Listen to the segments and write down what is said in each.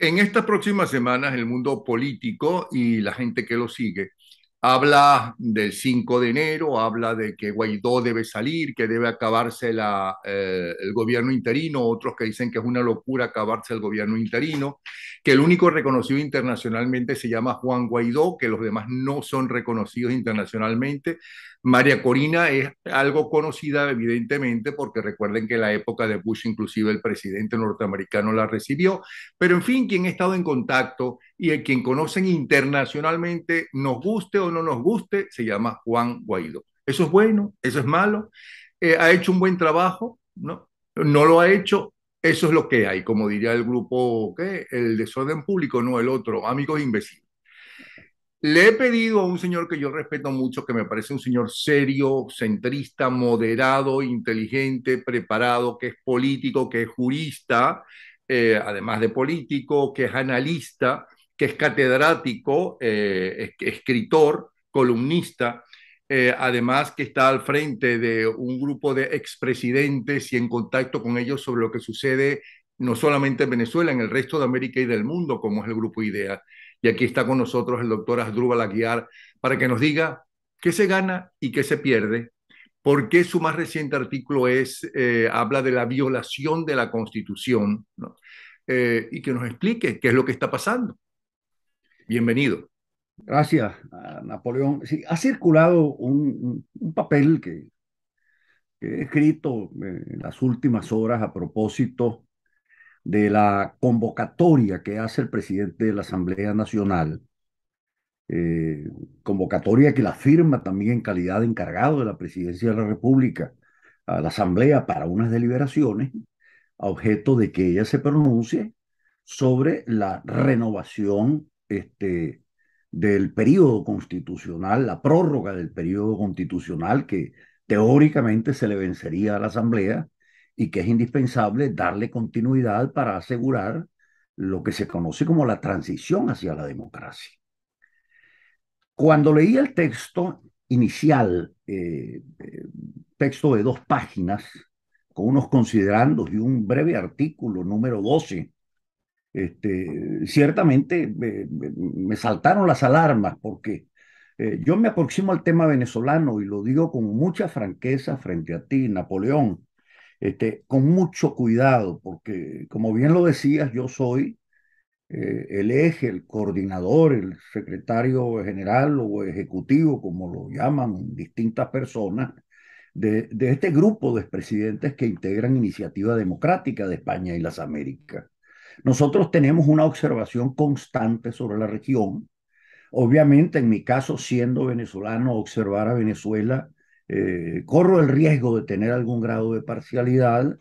En estas próximas semanas, el mundo político y la gente que lo sigue habla del 5 de enero, habla de que Guaidó debe salir, que debe acabarse eh, el gobierno interino, otros que dicen que es una locura acabarse el gobierno interino, que el único reconocido internacionalmente se llama Juan Guaidó, que los demás no son reconocidos internacionalmente. María Corina es algo conocida, evidentemente, porque recuerden que en la época de Bush, inclusive el presidente norteamericano la recibió, pero en fin, quien ha estado en contacto y quien conocen internacionalmente, nos guste o no nos guste, se llama Juan Guaidó. Eso es bueno, eso es malo. Eh, ha hecho un buen trabajo, ¿no? No lo ha hecho, eso es lo que hay, como diría el grupo, ¿qué? El desorden público, no el otro, amigos imbéciles. Le he pedido a un señor que yo respeto mucho, que me parece un señor serio, centrista, moderado, inteligente, preparado, que es político, que es jurista, eh, además de político, que es analista, que es catedrático, eh, escritor, columnista, eh, además que está al frente de un grupo de expresidentes y en contacto con ellos sobre lo que sucede no solamente en Venezuela, en el resto de América y del mundo, como es el grupo IDEA. Y aquí está con nosotros el doctor Asdrúbal Aguiar para que nos diga qué se gana y qué se pierde, por qué su más reciente artículo es, eh, habla de la violación de la Constitución, eh, y que nos explique qué es lo que está pasando. Bienvenido. Gracias, Napoleón. ha circulado un, papel que, que he escrito eh, en las últimas horas a propósito de la convocatoria que hace el presidente de la Asamblea Nacional, eh, convocatoria que la firma también en calidad de encargado de la presidencia de la República a la Asamblea para unas deliberaciones, a objeto de que ella se pronuncie sobre la renovación este, del periodo constitucional, la prórroga del periodo constitucional que teóricamente se le vencería a la Asamblea y que es indispensable darle continuidad para asegurar lo que se conoce como la transición hacia la democracia. Cuando leí el texto inicial, eh, eh, texto de dos páginas, con unos considerandos y un breve artículo número 12, este, ciertamente eh, me, saltaron las alarmas porque yo me aproximo al tema venezolano y lo digo con mucha franqueza frente a ti, Napoleón. Este, con mucho cuidado, porque como bien lo decías, yo soy eh, el eje, el coordinador, el secretario general o ejecutivo, como lo llaman distintas personas, de este grupo de presidentes que integran Iniciativa Democrática de España y las Américas. Nosotros tenemos una observación constante sobre la región. Obviamente, en mi caso, siendo venezolano, observar a Venezuela eh, corro el riesgo de tener algún grado de parcialidad,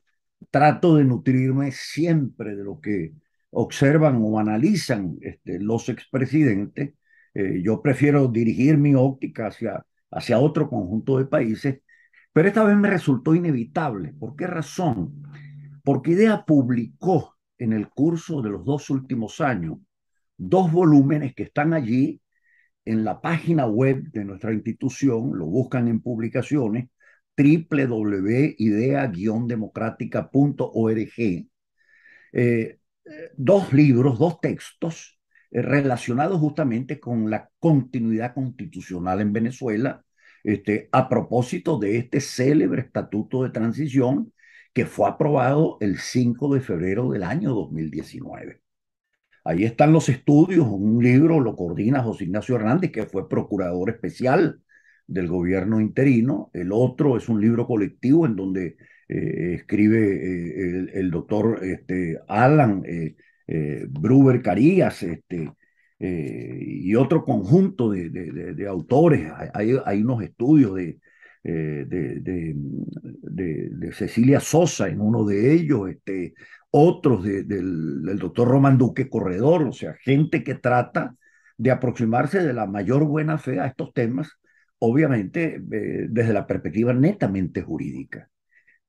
trato de nutrirme siempre de lo que observan o analizan este, los expresidentes. Eh, yo prefiero dirigir mi óptica hacia, hacia otro conjunto de países, pero esta vez me resultó inevitable. ¿Por qué razón? Porque IDEA publicó en el curso de los dos últimos años dos volúmenes que están allí en la página web de nuestra institución, lo buscan en publicaciones, www.idea-democrática.org, eh, eh, dos libros, dos textos eh, relacionados justamente con la continuidad constitucional en Venezuela, este, a propósito de este célebre estatuto de transición que fue aprobado el 5 de febrero del año 2019. Ahí están los estudios, un libro lo coordina José Ignacio Hernández, que fue procurador especial del gobierno interino. El otro es un libro colectivo en donde eh, escribe eh, el, doctor este, Alan eh, Bruber Carías, este, y otro conjunto de, autores. Hay, unos estudios de, de, Cecilia Sosa en uno de ellos, este, otros del, doctor Román Duque Corredor, o sea, gente que trata de aproximarse de la mayor buena fe a estos temas, obviamente eh, desde la perspectiva netamente jurídica.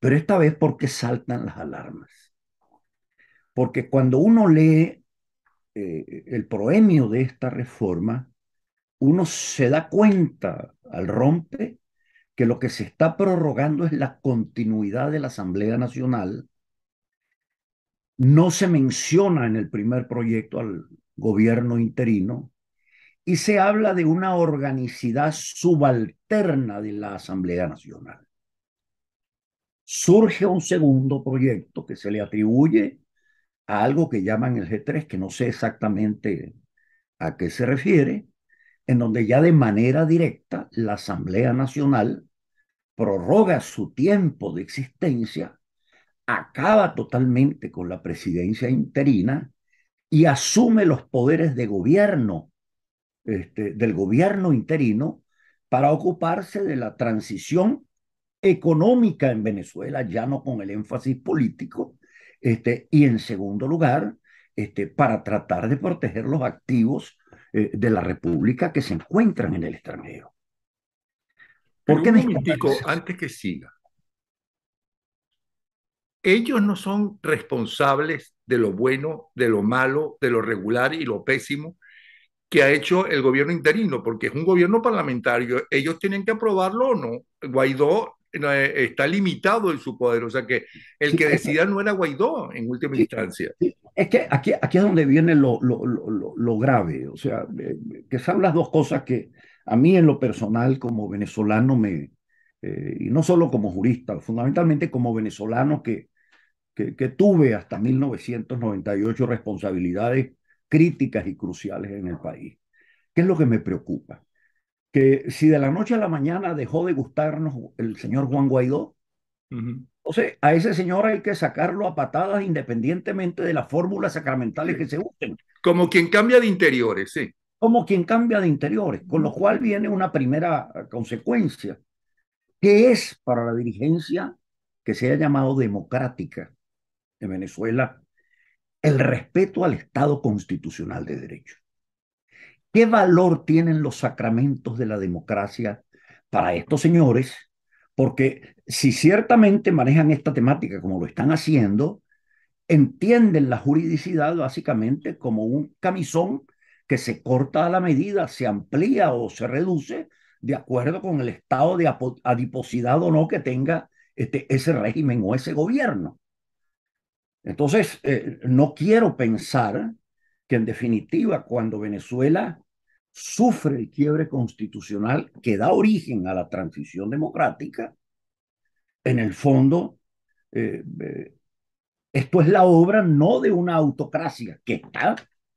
Pero esta vez porque saltan las alarmas. Porque cuando uno lee eh, el proemio de esta reforma, uno se da cuenta al rompe que lo que se está prorrogando es la continuidad de la Asamblea Nacional no se menciona en el primer proyecto al gobierno interino y se habla de una organicidad subalterna de la Asamblea Nacional. Surge un segundo proyecto que se le atribuye a algo que llaman el G3, que no sé exactamente a qué se refiere, en donde ya de manera directa la Asamblea Nacional prorroga su tiempo de existencia acaba totalmente con la presidencia interina y asume los poderes de gobierno, este, del gobierno interino, para ocuparse de la transición económica en Venezuela, ya no con el énfasis político, este, y en segundo lugar, este, para tratar de proteger los activos eh, de la República que se encuentran en el extranjero. qué un antes que siga, ellos no son responsables de lo bueno, de lo malo, de lo regular y lo pésimo que ha hecho el gobierno interino, porque es un gobierno parlamentario, ellos tienen que aprobarlo o no. Guaidó eh, está limitado en su poder, o sea que el que decida no era Guaidó en última instancia. Es que aquí, aquí es donde viene lo, lo, grave, o sea, eh, que son las dos cosas que a mí en lo personal como venezolano me, eh, y no solo como jurista, fundamentalmente como venezolano que que, tuve hasta 1998 responsabilidades críticas y cruciales en el país. ¿Qué es lo que me preocupa? Que si de la noche a la mañana dejó de gustarnos el señor Juan Guaidó, entonces a ese señor hay que sacarlo a patadas independientemente de las fórmulas sacramentales que se usen. Como quien cambia de interiores, sí. Como quien cambia de interiores, con lo cual viene una primera eh, consecuencia, que es para la dirigencia que se ha llamado democrática, de Venezuela el respeto al Estado constitucional de derecho. ¿Qué valor tienen los sacramentos de la democracia para estos señores? Porque si ciertamente manejan esta temática como lo están haciendo, entienden la juridicidad básicamente como un camisón que se corta a la medida, se amplía o se reduce de acuerdo con el estado de adiposidad o no que tenga este, ese régimen o ese gobierno. Entonces, eh, no quiero pensar que en definitiva cuando Venezuela sufre el quiebre constitucional que da origen a la transición democrática, en el fondo eh, eh, esto es la obra no de una autocracia que está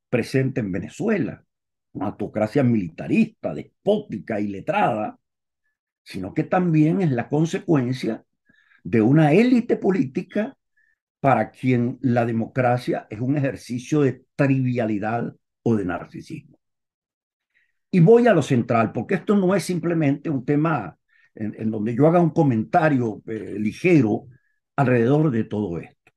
presente en Venezuela, una autocracia militarista, despótica y letrada, sino que también es la consecuencia de una élite política para quien la democracia es un ejercicio de trivialidad o de narcisismo. Y voy a lo central, porque esto no es simplemente un tema en, donde yo haga un comentario eh, ligero alrededor de todo esto.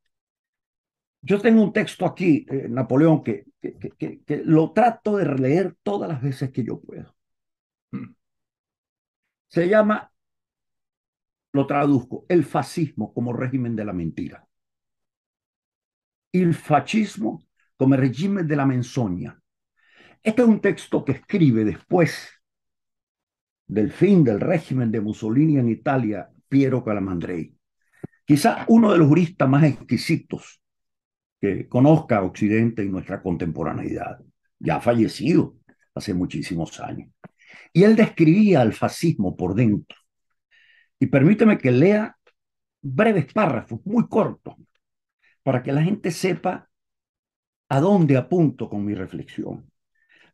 Yo tengo un texto aquí, eh, Napoleón, que, que, lo trato de releer todas las veces que yo puedo. Hmm. Se llama, lo traduzco, el fascismo como régimen de la mentira el fascismo como régimen de la menzogna. Este es un texto que escribe después del fin del régimen de Mussolini en Italia, Piero Calamandrei. Quizá uno de los juristas más exquisitos que conozca Occidente y nuestra contemporaneidad. Ya ha fallecido hace muchísimos años. Y él describía al fascismo por dentro. Y permíteme que lea breves párrafos, muy cortos, para que la gente sepa a dónde apunto con mi reflexión.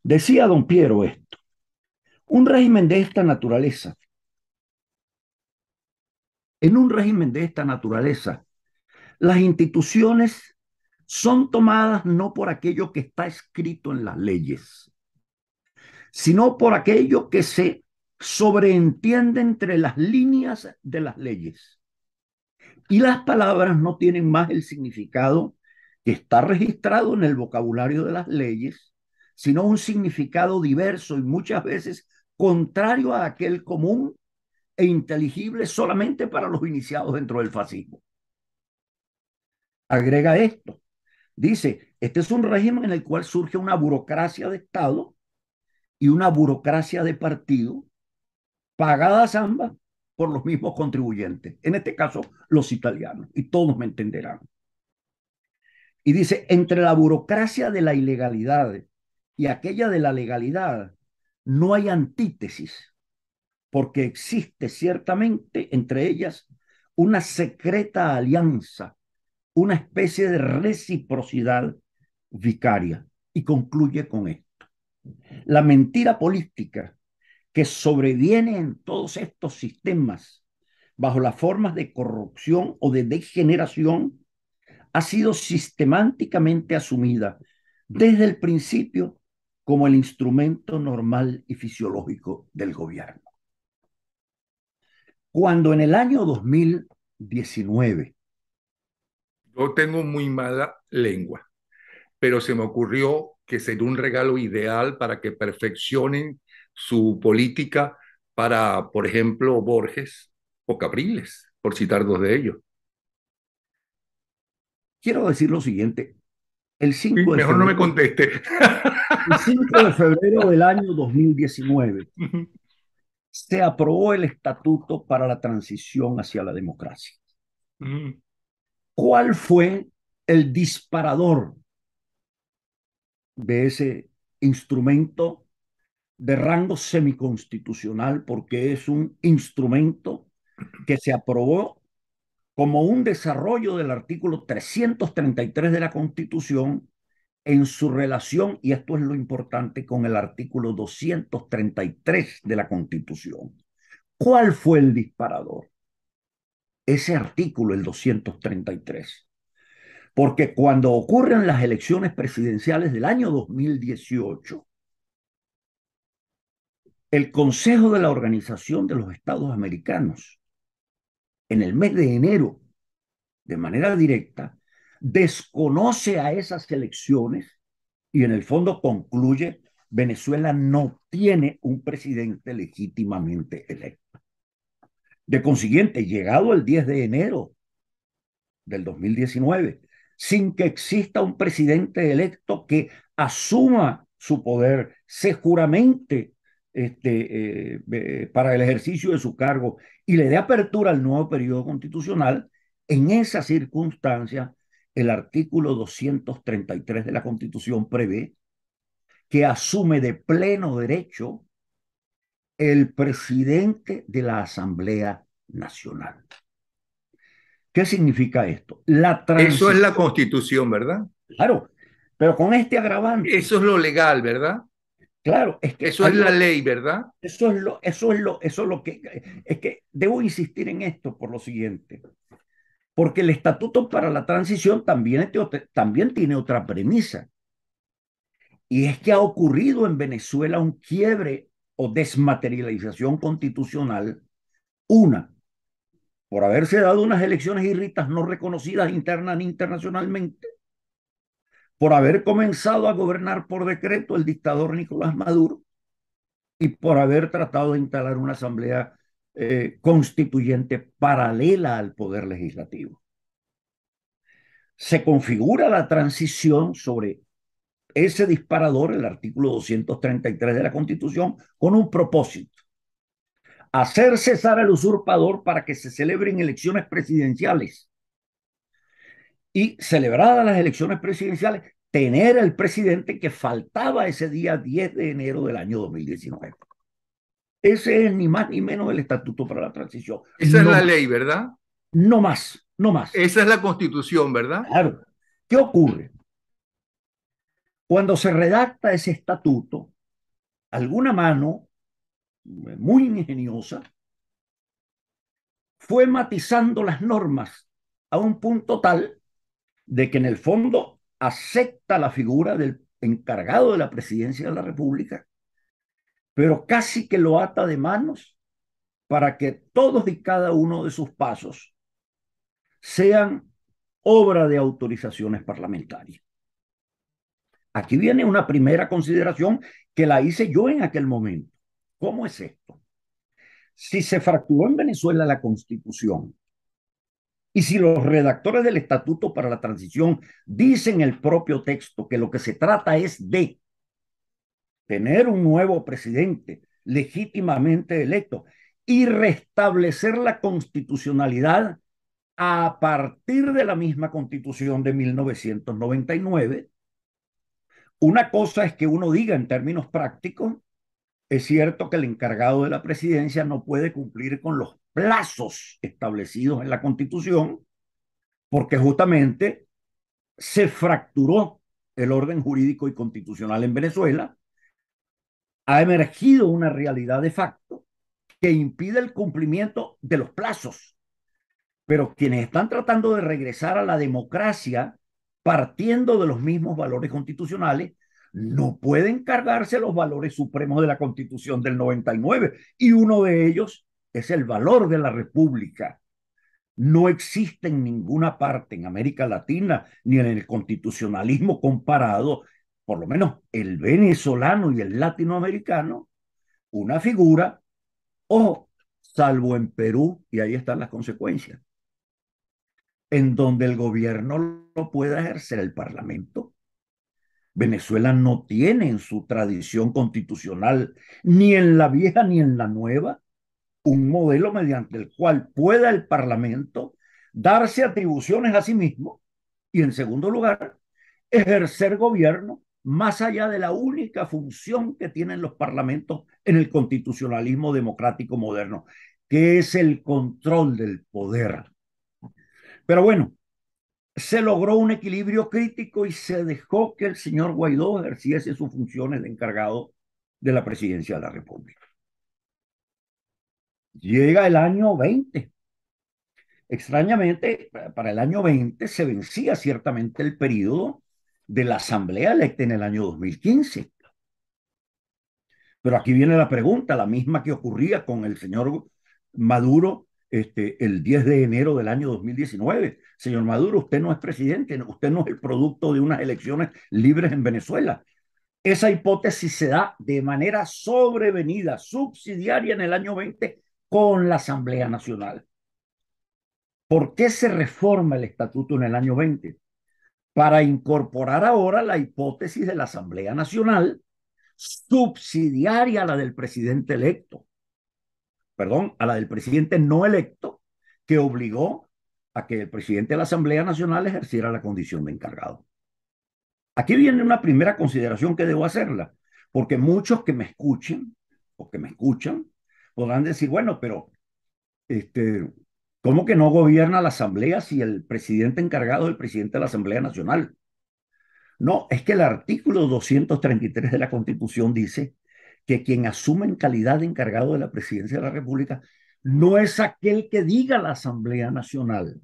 Decía don Piero esto, un régimen de esta naturaleza, en un régimen de esta naturaleza, las instituciones son tomadas no por aquello que está escrito en las leyes, sino por aquello que se sobreentiende entre las líneas de las leyes. Y las palabras no tienen más el significado que está registrado en el vocabulario de las leyes, sino un significado diverso y muchas veces contrario a aquel común e inteligible solamente para los iniciados dentro del fascismo. Agrega esto. Dice, este es un régimen en el cual surge una burocracia de Estado y una burocracia de partido, pagadas ambas por los mismos contribuyentes, en este caso los italianos, y todos me entenderán. Y dice, entre la burocracia de la ilegalidad y aquella de la legalidad, no hay antítesis, porque existe ciertamente entre ellas una secreta alianza, una especie de reciprocidad vicaria. Y concluye con esto. La mentira política que sobreviene en todos estos sistemas bajo las formas de corrupción o de degeneración ha sido sistemáticamente asumida desde el principio como el instrumento normal y fisiológico del gobierno. Cuando en el año 2019... Yo tengo muy mala lengua, pero se me ocurrió que sería un regalo ideal para que perfeccionen su política para, por ejemplo, Borges o Capriles, por citar dos de ellos. Quiero decir lo siguiente. El 5 mejor no me conteste. El de febrero del año 2019 se aprobó el Estatuto para la Transición hacia la Democracia. ¿Cuál fue el disparador de ese instrumento de rango semiconstitucional porque es un instrumento que se aprobó como un desarrollo del artículo 333 de la Constitución en su relación, y esto es lo importante, con el artículo 233 de la Constitución. ¿Cuál fue el disparador? Ese artículo, el 233. Porque cuando ocurren las elecciones presidenciales del año 2018, el Consejo de la Organización de los Estados Americanos, en el mes de enero, de manera directa, desconoce a esas elecciones y en el fondo concluye, Venezuela no tiene un presidente legítimamente electo. De consiguiente, llegado el 10 de enero del 2019, sin que exista un presidente electo que asuma su poder, seguramente este, eh, para el ejercicio de su cargo y le dé apertura al nuevo periodo constitucional, en esa circunstancia, el artículo 233 de la Constitución prevé que asume de pleno derecho el presidente de la Asamblea Nacional. ¿Qué significa esto? Eso es la Constitución, ¿verdad? Claro, pero con este agravante. Eso es lo legal, ¿verdad? Claro, es que eso es la ley, ¿verdad? Eso es lo, eso es lo, eso lo que es que debo insistir en esto por lo siguiente, porque el estatuto para la transición también, también tiene otra premisa y es que ha ocurrido en Venezuela un quiebre o desmaterialización constitucional, una por haberse dado unas elecciones irritas no reconocidas interna ni internacionalmente por haber comenzado a gobernar por decreto el dictador Nicolás Maduro y por haber tratado de instalar una asamblea eh, constituyente paralela al poder legislativo. Se configura la transición sobre ese disparador, el artículo 233 de la Constitución, con un propósito. Hacer cesar al usurpador para que se celebren elecciones presidenciales y celebradas las elecciones presidenciales, tener el presidente que faltaba ese día 10 de enero del año 2019. Ese es ni más ni menos el Estatuto para la Transición. Esa es la ley, ¿verdad? No más, no más. Esa es la Constitución, ¿verdad? Claro. ¿Qué ocurre? Cuando se redacta ese estatuto, alguna mano muy ingeniosa fue matizando las normas a un punto tal de que en el fondo acepta la figura del encargado de la presidencia de la República, pero casi que lo ata de manos para que todos y cada uno de sus pasos sean obra de autorizaciones parlamentarias. Aquí viene una primera consideración que la hice yo en aquel momento. ¿Cómo es esto? Si se fracturó en Venezuela la constitución y si los redactores del Estatuto para la Transición dicen el propio texto que lo que se trata es de tener un nuevo presidente legítimamente electo y restablecer la constitucionalidad a partir de la misma constitución de 1999, una cosa es que uno diga en términos prácticos, es cierto que el encargado de la presidencia no puede cumplir con los plazos establecidos en la Constitución, porque justamente se fracturó el orden jurídico y constitucional en Venezuela, ha emergido una realidad de facto que impide el cumplimiento de los plazos. Pero quienes están tratando de regresar a la democracia partiendo de los mismos valores constitucionales, no pueden cargarse los valores supremos de la Constitución del 99. Y uno de ellos es el valor de la república. No existe en ninguna parte en América Latina ni en el constitucionalismo comparado, por lo menos el venezolano y el latinoamericano, una figura, o salvo en Perú, y ahí están las consecuencias, en donde el gobierno no puede ejercer el Parlamento. Venezuela no tiene en su tradición constitucional, ni en la vieja ni en la nueva, un modelo mediante el cual pueda el Parlamento darse atribuciones a sí mismo y, en segundo lugar, ejercer gobierno más allá de la única función que tienen los parlamentos en el constitucionalismo democrático moderno, que es el control del poder. Pero bueno, se logró un equilibrio crítico y se dejó que el señor Guaidó ejerciese sus funciones de encargado de la presidencia de la República. Llega el año 20. Extrañamente, para el año 20 se vencía ciertamente el periodo de la asamblea electa en el año 2015. Pero aquí viene la pregunta, la misma que ocurría con el señor Maduro este, el 10 de enero del año 2019. Señor Maduro, usted no es presidente, usted no es el producto de unas elecciones libres en Venezuela. Esa hipótesis se da de manera sobrevenida, subsidiaria en el año 20 con la Asamblea Nacional. ¿Por qué se reforma el estatuto en el año 20? Para incorporar ahora la hipótesis de la Asamblea Nacional subsidiaria a la del presidente electo, perdón, a la del presidente no electo, que obligó a que el presidente de la Asamblea Nacional ejerciera la condición de encargado. Aquí viene una primera consideración que debo hacerla, porque muchos que me escuchen o que me escuchan podrán decir, bueno, pero este, ¿cómo que no gobierna la Asamblea si el presidente encargado es el presidente de la Asamblea Nacional? No, es que el artículo 233 de la Constitución dice que quien asume en calidad de encargado de la presidencia de la República no es aquel que diga la Asamblea Nacional,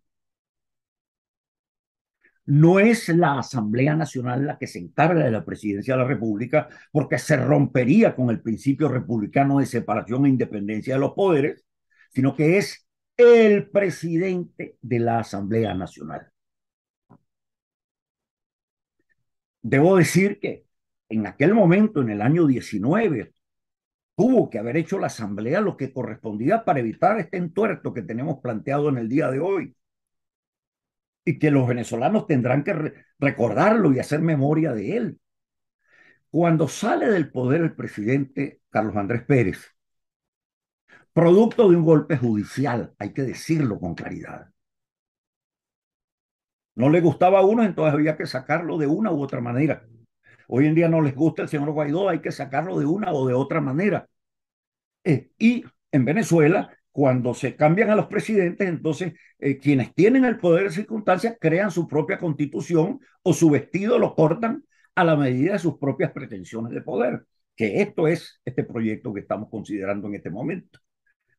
no es la Asamblea Nacional la que se encarga de la presidencia de la República, porque se rompería con el principio republicano de separación e independencia de los poderes, sino que es el presidente de la Asamblea Nacional. Debo decir que en aquel momento, en el año 19, tuvo que haber hecho la Asamblea lo que correspondía para evitar este entuerto que tenemos planteado en el día de hoy y que los venezolanos tendrán que recordarlo y hacer memoria de él. Cuando sale del poder el presidente Carlos Andrés Pérez, producto de un golpe judicial, hay que decirlo con claridad. No le gustaba a uno, entonces había que sacarlo de una u otra manera. Hoy en día no les gusta el señor Guaidó, hay que sacarlo de una o de otra manera. Eh, y en Venezuela cuando se cambian a los presidentes, entonces eh, quienes tienen el poder de circunstancias crean su propia constitución o su vestido lo cortan a la medida de sus propias pretensiones de poder, que esto es este proyecto que estamos considerando en este momento.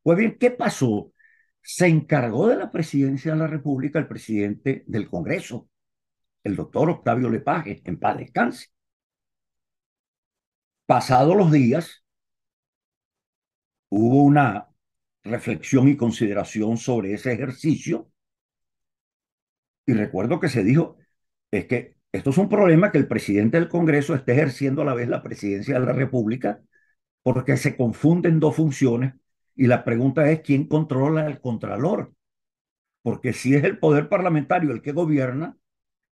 Pues bien, ¿qué pasó? Se encargó de la presidencia de la República el presidente del Congreso, el doctor Octavio Lepage, en paz descanse. Pasados los días, hubo una reflexión y consideración sobre ese ejercicio. Y recuerdo que se dijo, es que esto es un problema que el presidente del Congreso esté ejerciendo a la vez la presidencia de la República, porque se confunden dos funciones y la pregunta es quién controla al Contralor. Porque si es el poder parlamentario el que gobierna,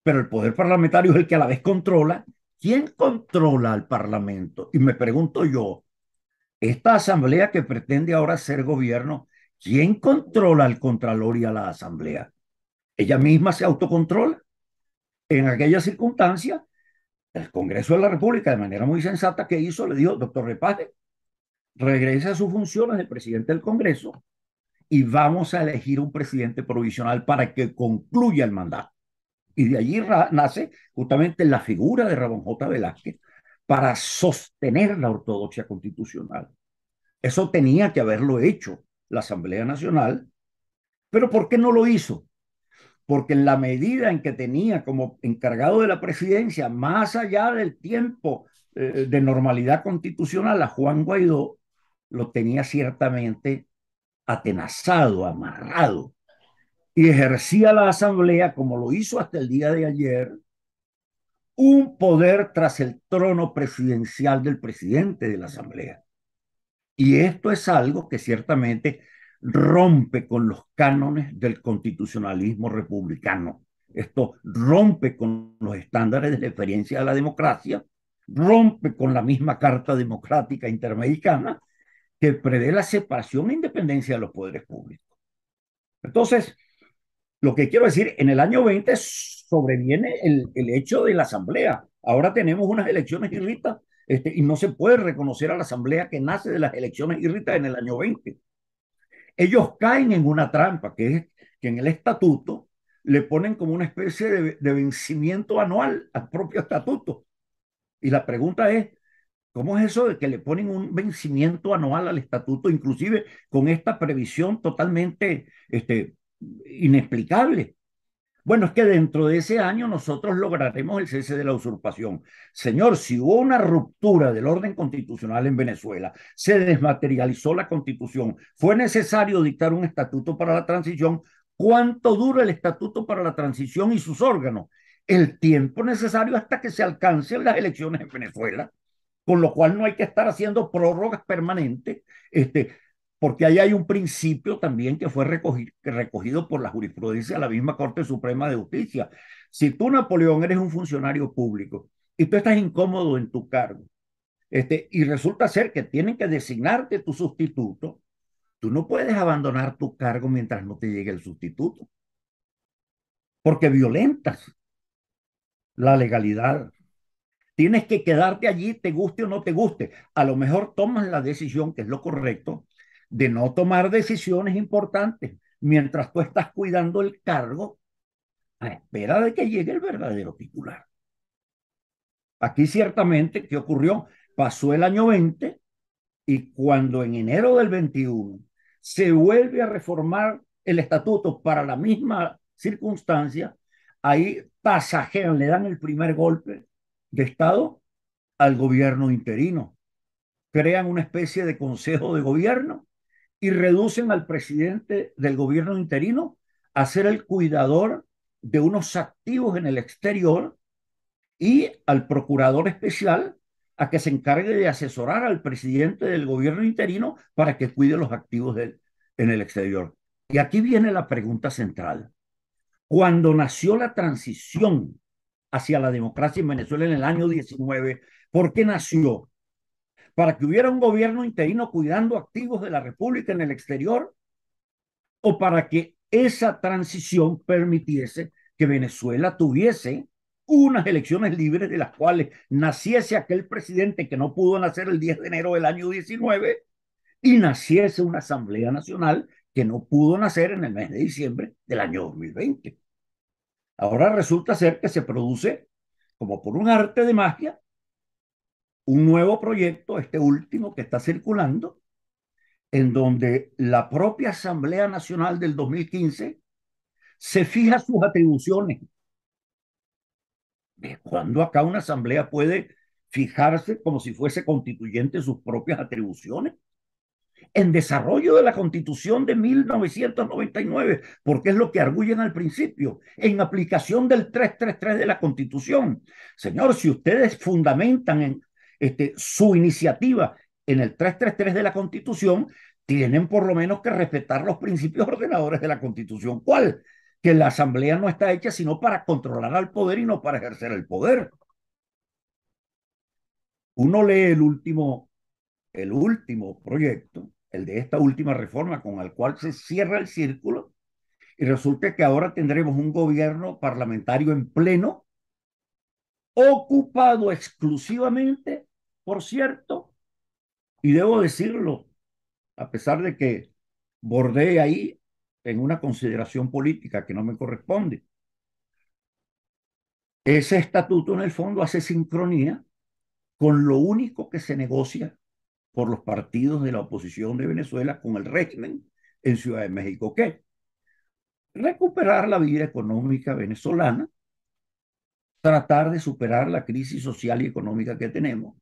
pero el poder parlamentario es el que a la vez controla, ¿quién controla al Parlamento? Y me pregunto yo, esta asamblea que pretende ahora ser gobierno, ¿quién controla al Contralor y a la asamblea? ¿Ella misma se autocontrola? En aquella circunstancia, el Congreso de la República, de manera muy sensata que hizo, le dijo, doctor Repate, regrese a sus funciones de presidente del Congreso y vamos a elegir un presidente provisional para que concluya el mandato. Y de allí nace justamente la figura de Ramón J. Velázquez para sostener la ortodoxia constitucional. Eso tenía que haberlo hecho la Asamblea Nacional, pero ¿por qué no lo hizo? Porque en la medida en que tenía como encargado de la presidencia, más allá del tiempo eh, de normalidad constitucional a Juan Guaidó, lo tenía ciertamente atenazado, amarrado, y ejercía la Asamblea, como lo hizo hasta el día de ayer, un poder tras el trono presidencial del presidente de la Asamblea. Y esto es algo que ciertamente rompe con los cánones del constitucionalismo republicano. Esto rompe con los estándares de referencia de la democracia, rompe con la misma Carta Democrática Interamericana que prevé la separación e independencia de los poderes públicos. Entonces, lo que quiero decir, en el año 20 sobreviene el, hecho de la asamblea. Ahora tenemos unas elecciones irritas este, y no se puede reconocer a la asamblea que nace de las elecciones irritas en el año 20. Ellos caen en una trampa que es que en el estatuto le ponen como una especie de, vencimiento anual al propio estatuto. Y la pregunta es, ¿Cómo es eso de que le ponen un vencimiento anual al estatuto, inclusive con esta previsión totalmente este, inexplicable? Bueno, es que dentro de ese año nosotros lograremos el cese de la usurpación. Señor, si hubo una ruptura del orden constitucional en Venezuela, se desmaterializó la constitución, fue necesario dictar un estatuto para la transición. ¿Cuánto dura el estatuto para la transición y sus órganos? El tiempo necesario hasta que se alcancen las elecciones en Venezuela, con lo cual no hay que estar haciendo prórrogas permanentes. Este, porque ahí hay un principio también que fue recogido, recogido por la jurisprudencia de la misma Corte Suprema de Justicia. Si tú, Napoleón, eres un funcionario público y tú estás incómodo en tu cargo, este, y resulta ser que tienen que designarte tu sustituto, tú no puedes abandonar tu cargo mientras no te llegue el sustituto, porque violentas la legalidad. Tienes que quedarte allí, te guste o no te guste. A lo mejor tomas la decisión que es lo correcto, de no tomar decisiones importantes mientras tú estás cuidando el cargo a espera de que llegue el verdadero titular. Aquí ciertamente, ¿qué ocurrió? Pasó el año 20 y cuando en enero del 21 se vuelve a reformar el estatuto para la misma circunstancia, ahí pasajeros le dan el primer golpe de Estado al gobierno interino. Crean una especie de consejo de gobierno y reducen al presidente del gobierno interino a ser el cuidador de unos activos en el exterior y al procurador especial a que se encargue de asesorar al presidente del gobierno interino para que cuide los activos en el exterior. Y aquí viene la pregunta central. Cuando nació la transición hacia la democracia en Venezuela en el año 19, ¿por qué nació? para que hubiera un gobierno interino cuidando activos de la República en el exterior o para que esa transición permitiese que Venezuela tuviese unas elecciones libres de las cuales naciese aquel presidente que no pudo nacer el 10 de enero del año 19 y naciese una Asamblea Nacional que no pudo nacer en el mes de diciembre del año 2020. Ahora resulta ser que se produce, como por un arte de magia, un nuevo proyecto, este último que está circulando, en donde la propia Asamblea Nacional del 2015 se fija sus atribuciones. ¿De cuándo acá una asamblea puede fijarse como si fuese constituyente sus propias atribuciones? En desarrollo de la constitución de 1999, porque es lo que arguyen al principio, en aplicación del 333 de la constitución. Señor, si ustedes fundamentan en, este, su iniciativa en el 333 de la Constitución, tienen por lo menos que respetar los principios ordenadores de la Constitución. ¿Cuál? Que la Asamblea no está hecha sino para controlar al poder y no para ejercer el poder. Uno lee el último, el último proyecto, el de esta última reforma con el cual se cierra el círculo, y resulta que ahora tendremos un gobierno parlamentario en pleno ocupado exclusivamente por cierto, y debo decirlo, a pesar de que bordé ahí en una consideración política que no me corresponde, ese estatuto en el fondo hace sincronía con lo único que se negocia por los partidos de la oposición de Venezuela con el régimen en Ciudad de México, que recuperar la vida económica venezolana, tratar de superar la crisis social y económica que tenemos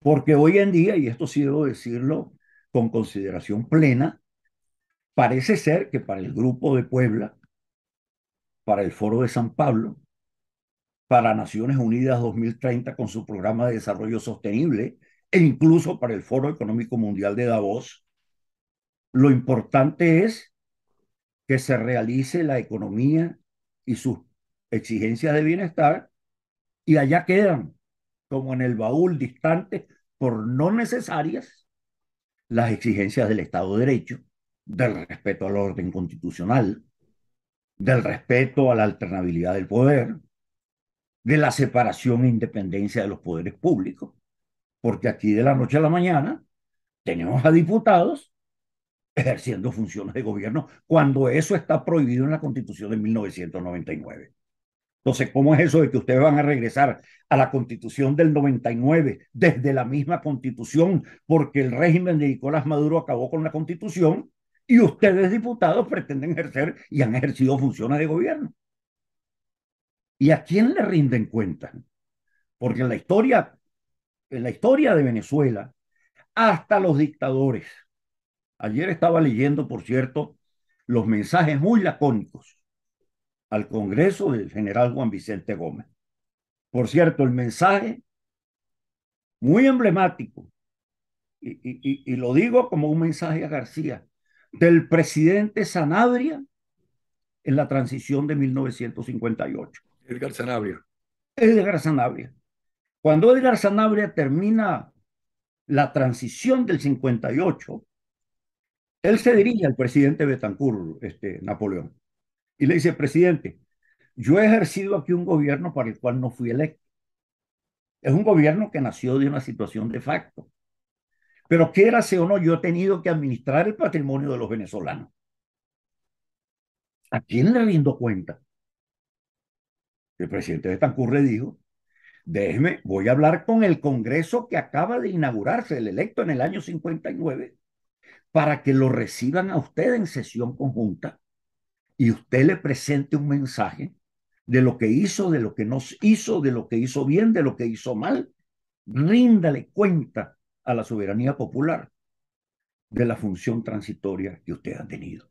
porque hoy en día, y esto sí debo decirlo con consideración plena, parece ser que para el grupo de Puebla, para el Foro de San Pablo, para Naciones Unidas 2030 con su programa de desarrollo sostenible e incluso para el Foro Económico Mundial de Davos, lo importante es que se realice la economía y sus exigencias de bienestar y allá quedan como en el baúl distante, por no necesarias las exigencias del Estado de Derecho, del respeto al orden constitucional, del respeto a la alternabilidad del poder, de la separación e independencia de los poderes públicos, porque aquí de la noche a la mañana tenemos a diputados ejerciendo funciones de gobierno cuando eso está prohibido en la Constitución de 1999. Entonces, ¿cómo es eso de que ustedes van a regresar a la constitución del 99 desde la misma constitución? Porque el régimen de Nicolás Maduro acabó con la constitución y ustedes, diputados, pretenden ejercer y han ejercido funciones de gobierno. ¿Y a quién le rinden cuenta? Porque en la historia, en la historia de Venezuela, hasta los dictadores. Ayer estaba leyendo, por cierto, los mensajes muy lacónicos al Congreso del general Juan Vicente Gómez. Por cierto, el mensaje muy emblemático, y, lo digo como un mensaje a García, del presidente Sanabria en la transición de 1958. Edgar Sanabria. Edgar Sanabria. Cuando Edgar Sanabria termina la transición del 58, él se dirige al presidente Betancourt, este, Napoleón y le dice, presidente, yo he ejercido aquí un gobierno para el cual no fui electo. Es un gobierno que nació de una situación de facto. Pero sea o no, yo he tenido que administrar el patrimonio de los venezolanos. ¿A quién le rindo cuenta? El presidente de Tancurre dijo, déjeme, voy a hablar con el Congreso que acaba de inaugurarse, el electo en el año 59, para que lo reciban a usted en sesión conjunta y usted le presente un mensaje de lo que hizo, de lo que no hizo, de lo que hizo bien, de lo que hizo mal, ríndale cuenta a la soberanía popular de la función transitoria que usted ha tenido.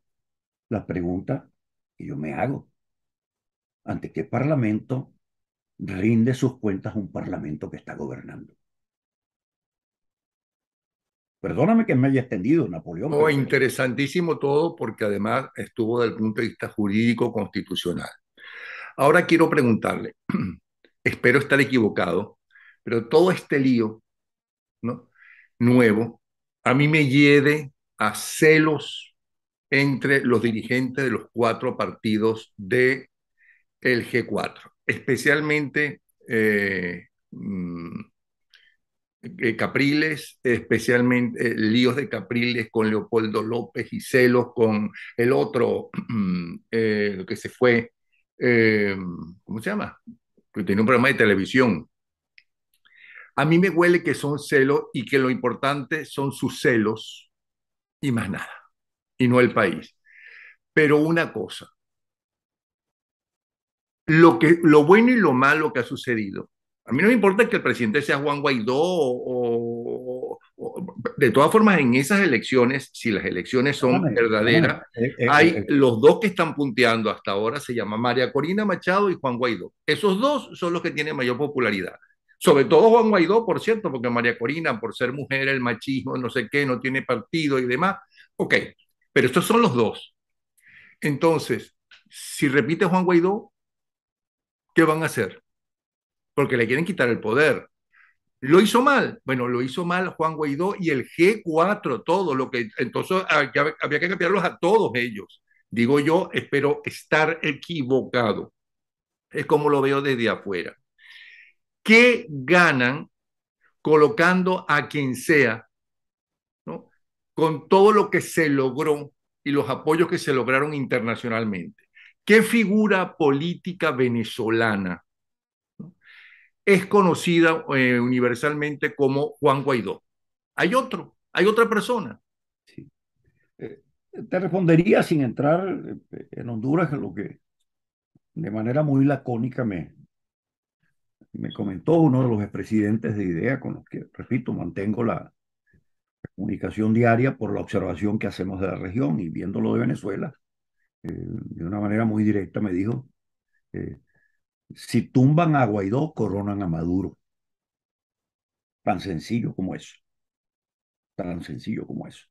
La pregunta que yo me hago, ¿ante qué parlamento rinde sus cuentas un parlamento que está gobernando? Perdóname que me haya extendido, Napoleón. No, interesantísimo todo porque además estuvo desde el punto de vista jurídico constitucional. Ahora quiero preguntarle, espero estar equivocado, pero todo este lío ¿no? nuevo a mí me lleve a celos entre los dirigentes de los cuatro partidos de el G4, especialmente eh, mm, eh, capriles, especialmente eh, líos de Capriles con Leopoldo López y celos con el otro eh, que se fue, ¿cómo se llama? Que tenía un programa de televisión. A mí me huele que son celos y que lo importante son sus celos y más nada, y no el país. Pero una cosa, lo, que, lo bueno y lo malo que ha sucedido a mí no me importa que el presidente sea Juan Guaidó o, de todas formas en esas elecciones, si las elecciones son verdaderas, eh, eh, hay eh, los dos que están punteando hasta ahora se llama María Corina Machado y Juan Guaidó. Esos dos son los que tienen mayor popularidad. Sobre todo Juan Guaidó, por cierto, porque María Corina, por ser mujer, el machismo, no sé qué, no tiene partido y demás. Ok, pero estos son los dos. Entonces, si repite Juan Guaidó, ¿qué van a hacer? porque le quieren quitar el poder. ¿Lo hizo mal? Bueno, lo hizo mal Juan Guaidó y el G4, todo lo que entonces ah, había que cambiarlos a todos ellos. Digo yo, espero estar equivocado. Es como lo veo desde afuera. ¿Qué ganan colocando a quien sea ¿no? con todo lo que se logró y los apoyos que se lograron internacionalmente? ¿Qué figura política venezolana es conocida eh, universalmente como Juan Guaidó. Hay otro, hay otra persona. Sí. Eh, te respondería sin entrar eh, en Honduras lo que de manera muy lacónica me, me comentó uno de los expresidentes de IDEA, con los que, repito, mantengo la comunicación diaria por la observación que hacemos de la región y viéndolo de Venezuela, de una manera muy directa me dijo, si tumban a Guaidó, coronan a Maduro. Tan sencillo como eso. Tan sencillo como eso.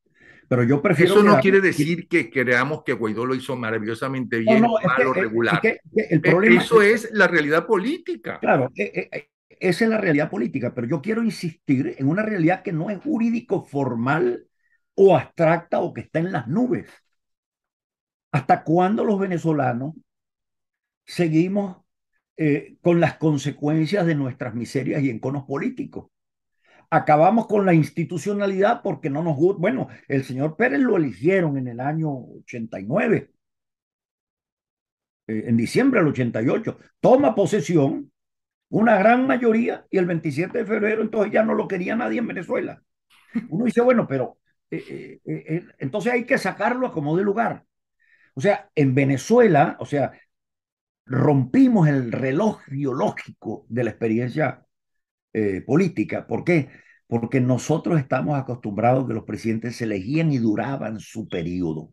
Pero yo prefiero. Eso no quiere decir que creamos que Guaidó lo hizo maravillosamente bien, no, regular. el eso es, la realidad política. Claro, e, e, e, esa es la realidad política, pero yo quiero insistir en una realidad que no es jurídico formal o abstracta o que está en las nubes. ¿Hasta cuándo los venezolanos seguimos eh, con las consecuencias de nuestras miserias y conos políticos. Acabamos con la institucionalidad porque no nos gusta. Bueno, el señor Pérez lo eligieron en el año 89, eh, en diciembre del 88. Toma posesión una gran mayoría y el 27 de febrero entonces ya no lo quería nadie en Venezuela. Uno dice, bueno, pero eh, entonces hay que sacarlo a como de lugar. O sea, en Venezuela, o sea, rompimos el reloj biológico de la experiencia eh, política. ¿Por qué? Porque nosotros estamos acostumbrados a que los presidentes se elegían y duraban su periodo.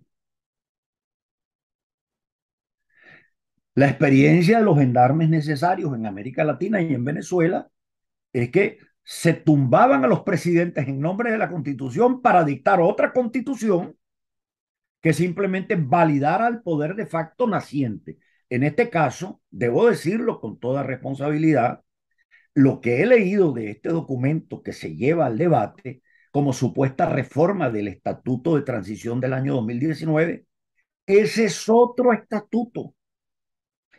La experiencia de los gendarmes necesarios en América Latina y en Venezuela es que se tumbaban a los presidentes en nombre de la constitución para dictar otra constitución que simplemente validara el poder de facto naciente. En este caso, debo decirlo con toda responsabilidad, lo que he leído de este documento que se lleva al debate como supuesta reforma del Estatuto de Transición del año 2019, ese es otro estatuto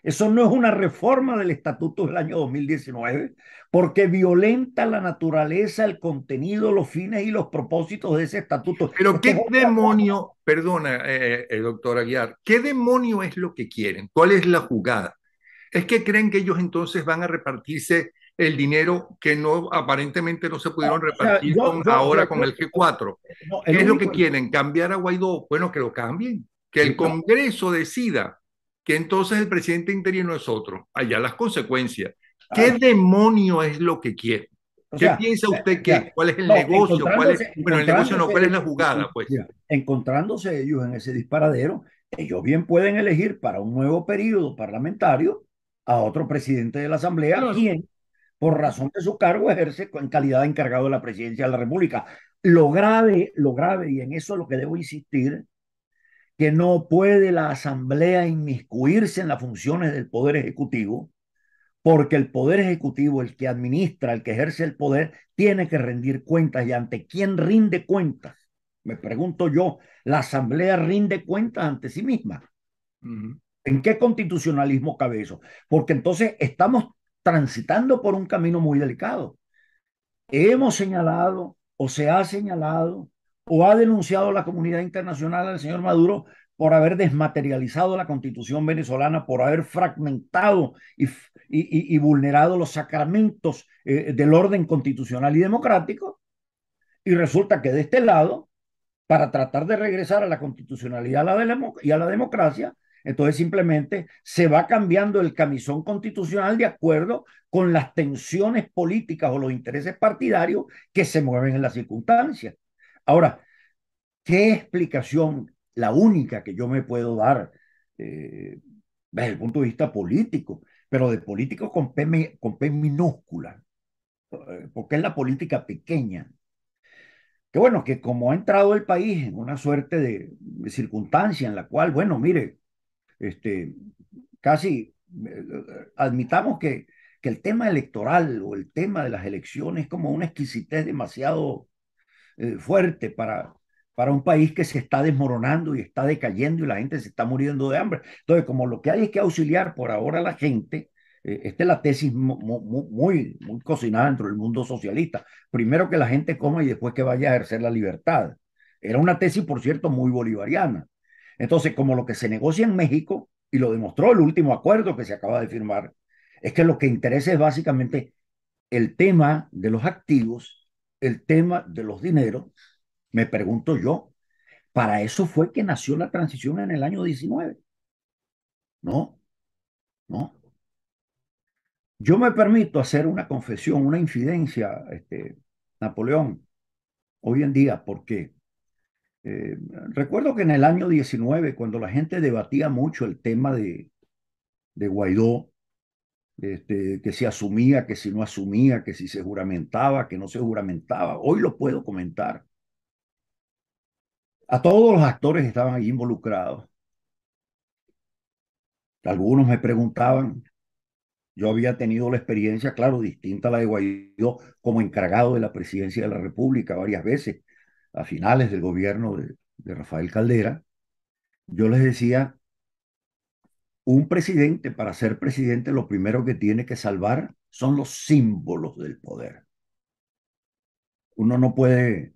eso no es una reforma del estatuto del año 2019, porque violenta la naturaleza, el contenido, los fines y los propósitos de ese estatuto. Pero qué demonio, perdona, eh, eh, eh, doctor Aguiar, ¿qué demonio es lo que quieren? ¿Cuál es la jugada? ¿Es que creen que ellos entonces van a repartirse el dinero que no aparentemente no se pudieron ah, repartir ahora con el G4. es lo que quieren? ¿Cambiar a Guaidó? Bueno, que lo cambien, que el Congreso decida que entonces el presidente interino es otro. Allá las consecuencias. ¿Qué demonio es lo que quiere? ¿Qué piensa usted que, cuál es el negocio? ¿Cuál es, bueno, el negocio no, ¿cuál es la jugada? Pues? encontrándose ellos en ese disparadero, ellos bien pueden elegir para un nuevo periodo parlamentario a otro presidente de la Asamblea, quien, por razón de su cargo, ejerce en calidad de encargado de la presidencia de la República. Lo grave, lo grave, y en eso es lo que debo insistir, que no puede la Asamblea inmiscuirse en las funciones del Poder Ejecutivo, porque el Poder Ejecutivo, el que administra, el que ejerce el poder, tiene que rendir cuentas. ¿Y ante quién rinde cuentas? Me pregunto yo, la Asamblea rinde cuentas ante sí misma. ¿En qué constitucionalismo cabe eso? Porque entonces estamos transitando por un camino muy delicado. Hemos señalado o se ha señalado o ha denunciado la comunidad internacional al señor Maduro por haber desmaterializado la constitución venezolana, por haber fragmentado y, vulnerado los sacramentos eh, del orden constitucional y democrático. Y resulta que de este lado, para tratar de regresar a la constitucionalidad a la y a la democracia, entonces simplemente se va cambiando el camisón constitucional de acuerdo con las tensiones políticas o los intereses partidarios que se mueven en las circunstancias. Ahora, ¿Qué explicación, la única que yo me puedo dar eh, desde el punto de vista político, pero de político con P, con P minúscula, eh, porque es la política pequeña? Que bueno, que como ha entrado el país en una suerte de, circunstancia en la cual, bueno, mire, este, casi eh, admitamos que, que el tema electoral o el tema de las elecciones es como una exquisitez demasiado fuerte para, para un país que se está desmoronando y está decayendo y la gente se está muriendo de hambre. Entonces, como lo que hay es que auxiliar por ahora a la gente, eh, esta es la tesis muy, muy, muy cocinada dentro del mundo socialista. Primero que la gente coma y después que vaya a ejercer la libertad. Era una tesis, por cierto, muy bolivariana. Entonces, como lo que se negocia en México, y lo demostró el último acuerdo que se acaba de firmar, es que lo que interesa es básicamente el tema de los activos, el tema de los dineros me pregunto yo. Para eso fue que nació la transición en el año 19. No, no. Yo me permito hacer una confesión, una infidencia, este, Napoleón, hoy en día, porque eh, recuerdo que en el año 19, cuando la gente debatía mucho el tema de, Guaidó, este, que si asumía, que si no asumía, que si se juramentaba, que no se juramentaba, hoy lo puedo comentar. A todos los actores que estaban ahí involucrados. Algunos me preguntaban, yo había tenido la experiencia, claro, distinta a la de Guaidó, como encargado de la presidencia de la República varias veces, a finales del gobierno de Rafael Caldera. Yo les decía, un presidente, para ser presidente, lo primero que tiene que salvar son los símbolos del poder. Uno no puede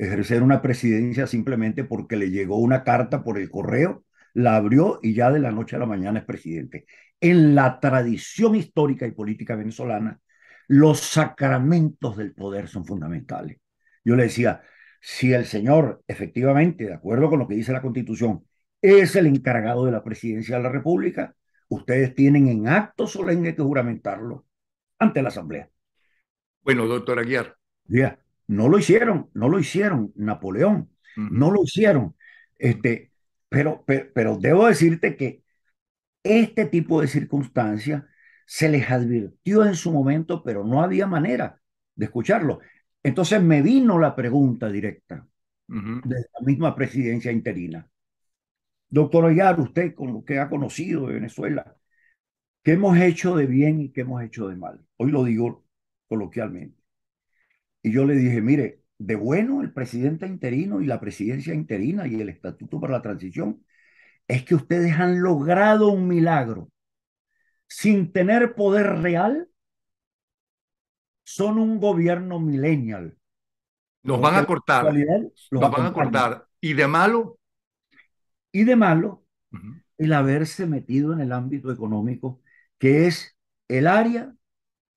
ejercer una presidencia simplemente porque le llegó una carta por el correo, la abrió y ya de la noche a la mañana es presidente. En la tradición histórica y política venezolana, los sacramentos del poder son fundamentales. Yo le decía, si el señor efectivamente, de acuerdo con lo que dice la constitución, es el encargado de la presidencia de la República, ustedes tienen en acto solemne que juramentarlo ante la Asamblea. Bueno, doctor Aguiar. No lo hicieron, no lo hicieron, Napoleón, no lo hicieron. Este, pero, pero, debo decirte que este tipo de circunstancias se les advirtió en su momento, pero no había manera de escucharlo. Entonces me vino la pregunta directa de la misma presidencia interina. Doctor Ayar, usted con lo que ha conocido de Venezuela, ¿qué hemos hecho de bien y qué hemos hecho de mal? Hoy lo digo coloquialmente. Y yo le dije, mire, de bueno el presidente interino y la presidencia interina y el estatuto para la transición es que ustedes han logrado un milagro. Sin tener poder real, son un gobierno millennial. Nos van a cortar. los van a cortar. ¿Y de malo? Y de malo, el haberse metido en el ámbito económico, que es el área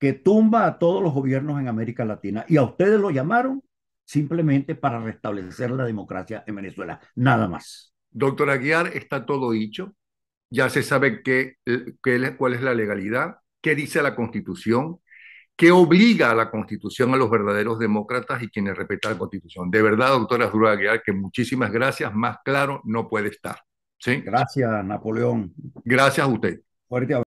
que tumba a todos los gobiernos en América Latina. Y a ustedes lo llamaron simplemente para restablecer la democracia en Venezuela, nada más. Doctor Aguiar, está todo dicho. Ya se sabe que, eh, cuál es la legalidad, qué dice la Constitución, qué obliga a la Constitución a los verdaderos demócratas y quienes respetan la Constitución. De verdad, doctora Aguiar, que muchísimas gracias. Más claro no puede estar. ¿sí? Gracias, Napoleón. Gracias a usted. Fuerte